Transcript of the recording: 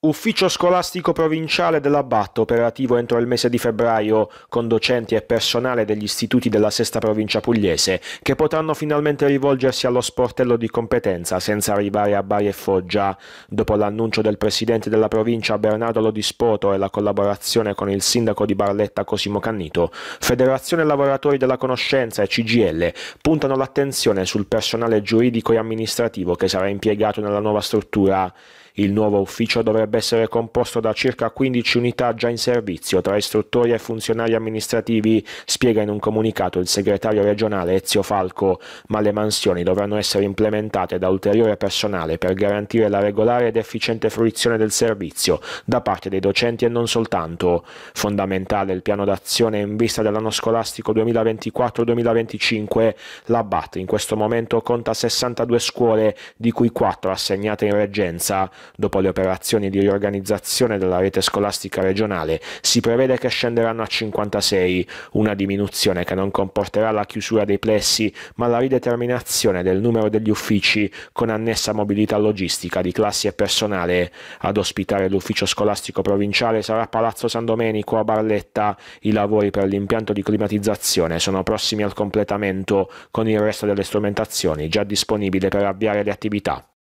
Ufficio scolastico provinciale dell'Abbatto, operativo entro il mese di febbraio, con docenti e personale degli istituti della sesta provincia pugliese, che potranno finalmente rivolgersi allo sportello di competenza senza arrivare a Bari e Foggia. Dopo l'annuncio del presidente della provincia Bernardo Lodispoto e la collaborazione con il sindaco di Barletta Cosimo Cannito, Federazione Lavoratori della Conoscenza e CGL puntano l'attenzione sul personale giuridico e amministrativo che sarà impiegato nella nuova struttura. Il nuovo ufficio dovrebbe dovrebbe essere composto da circa 15 unità già in servizio tra istruttori e funzionari amministrativi, spiega in un comunicato il segretario regionale Ezio Falco, ma le mansioni dovranno essere implementate da ulteriore personale per garantire la regolare ed efficiente fruizione del servizio da parte dei docenti e non soltanto. Fondamentale il piano d'azione in vista dell'anno scolastico 2024-2025, la BAT in questo momento conta 62 scuole, di cui 4 assegnate in reggenza. Dopo le operazioni di di riorganizzazione della rete scolastica regionale si prevede che scenderanno a 56, una diminuzione che non comporterà la chiusura dei plessi ma la rideterminazione del numero degli uffici con annessa mobilità logistica di classi e personale. Ad ospitare l'ufficio scolastico provinciale sarà Palazzo San Domenico a Barletta. I lavori per l'impianto di climatizzazione sono prossimi al completamento con il resto delle strumentazioni già disponibile per avviare le attività.